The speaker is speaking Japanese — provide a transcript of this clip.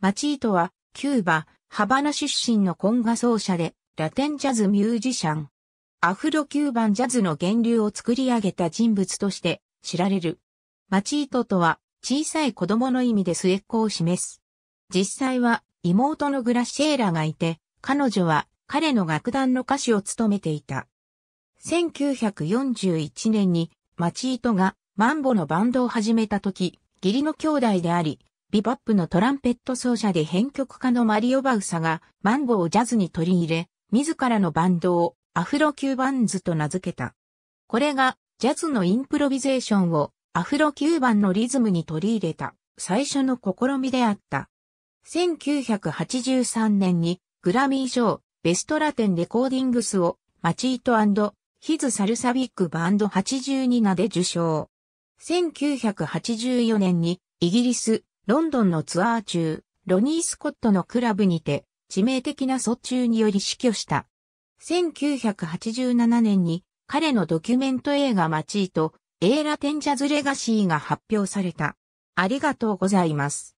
マチートは、キューバ、ハバナ出身のコンガ奏者で、ラテンジャズミュージシャン。アフロキューバンジャズの源流を作り上げた人物として知られる。マチートとは小さい子供の意味で末っ子を示す。実際は妹のグラシエーラがいて、彼女は彼の楽団の歌手を務めていた。1941年にマチートがマンボのバンドを始めた時、義理の兄弟であり、ビバップのトランペット奏者で編曲家のマリオ・バウサがマンボをジャズに取り入れ、自らのバンドをアフロキューバンズと名付けた。これがジャズのインプロビゼーションをアフロキューバンのリズムに取り入れた最初の試みであった。1983年にグラミー賞ベストラテンレコーディングスをマチートヒズ・サルサビックバンド82名で受賞。1984年にイギリスロンドンのツアー中、ロニー・スコットのクラブにて、致命的な卒中により死去した。1987年に彼のドキュメント映画マチーエーラテンジャズレガシーが発表された。ありがとうございます。